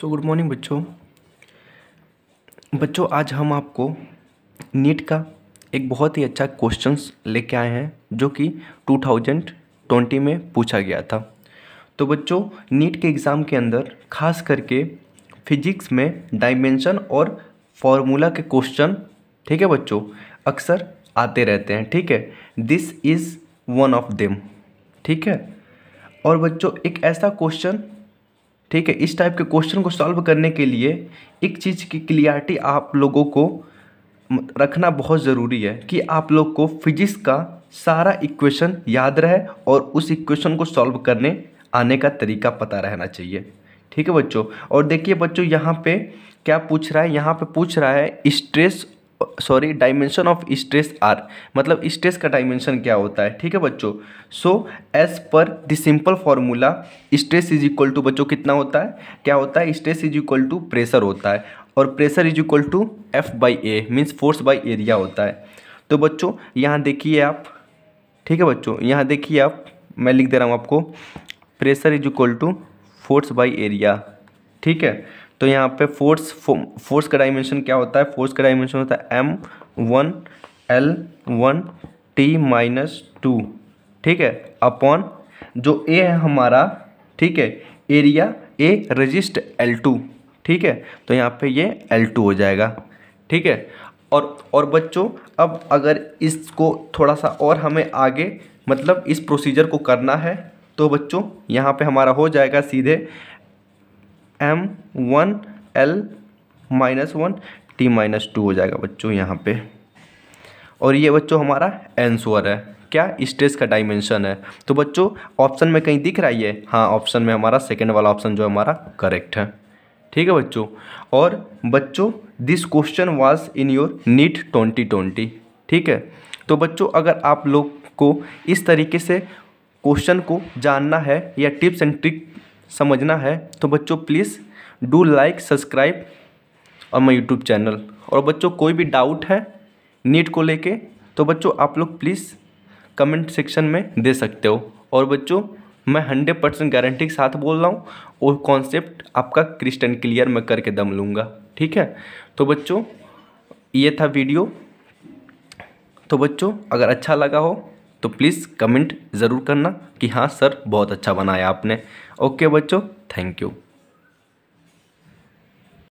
so good morning बच्चों बच्चों आज हम आपको नीट का एक बहुत ही अच्छा क्वेश्चंस लेके आए हैं जो कि 2020 में पूछा गया था तो बच्चों नीट के एग्ज़ाम के अंदर खास करके फिजिक्स में डायमेंशन और फॉर्मूला के क्वेश्चन ठीक है बच्चों अक्सर आते रहते हैं ठीक है this is one of them ठीक है और बच्चों एक ऐसा क्वेश्चन ठीक है इस टाइप के क्वेश्चन को सॉल्व करने के लिए एक चीज़ की क्लियरिटी आप लोगों को रखना बहुत ज़रूरी है कि आप लोग को फिजिक्स का सारा इक्वेशन याद रहे और उस इक्वेशन को सॉल्व करने आने का तरीका पता रहना चाहिए ठीक है बच्चों और देखिए बच्चों यहाँ पे क्या पूछ रहा है यहाँ पे पूछ रहा है stress sorry dimension of stress are मतलब स्ट्रेस का डायमेंशन क्या होता है ठीक है बच्चों so as per the simple formula stress is equal to बच्चों कितना होता है क्या होता है stress is equal to pressure होता है और pressure is equal to F by A means force by area होता है तो बच्चों यहाँ देखिए आप ठीक है बच्चों यहाँ देखिए आप मैं लिख दे रहा हूँ आपको pressure is equal to force by area ठीक है तो यहाँ पे फोर्स फोर्स का डायमेंशन क्या होता है फोर्स का डायमेंशन होता है M one L one T minus two ठीक है अपॉन जो ए है हमारा ठीक है एरिया ए रजिस्ट एल टू ठीक है तो यहाँ पे ये एल टू हो जाएगा ठीक है और और बच्चों अब अगर इसको थोड़ा सा और हमें आगे मतलब इस प्रोसीजर को करना है तो बच्चों यहाँ पे हमारा हो जाएगा सीधे M one L minus one T minus two हो जाएगा बच्चों यहाँ पे और ये बच्चों हमारा आंसर है क्या स्ट्रेस का डायमेंशन है तो बच्चों ऑप्शन में कहीं दिख रहा है ये हाँ ऑप्शन में हमारा सेकेंड वाला ऑप्शन जो है हमारा करेक्ट है ठीक है बच्चों और बच्चों this question was in your NEET twenty twenty ठीक है तो बच्चों अगर आप लोग को इस तरीके से क्वेश्चन को जानना है या टिप्स एंड ट्रिक समझना है तो बच्चों प्लीज़ डू लाइक सब्सक्राइब और माई यूट्यूब चैनल और बच्चों कोई भी डाउट है नीट को लेके तो बच्चों आप लोग प्लीज़ कमेंट सेक्शन में दे सकते हो और बच्चों मैं हंड्रेड परसेंट गारंटी के साथ बोल रहा हूँ वो कॉन्सेप्ट आपका क्रिस्टन क्लियर मैं करके दम लूँगा ठीक है तो बच्चों ये था वीडियो तो बच्चों अगर अच्छा लगा हो तो प्लीज़ कमेंट ज़रूर करना कि हाँ सर बहुत अच्छा बनाया आपने ओके बच्चों थैंक यू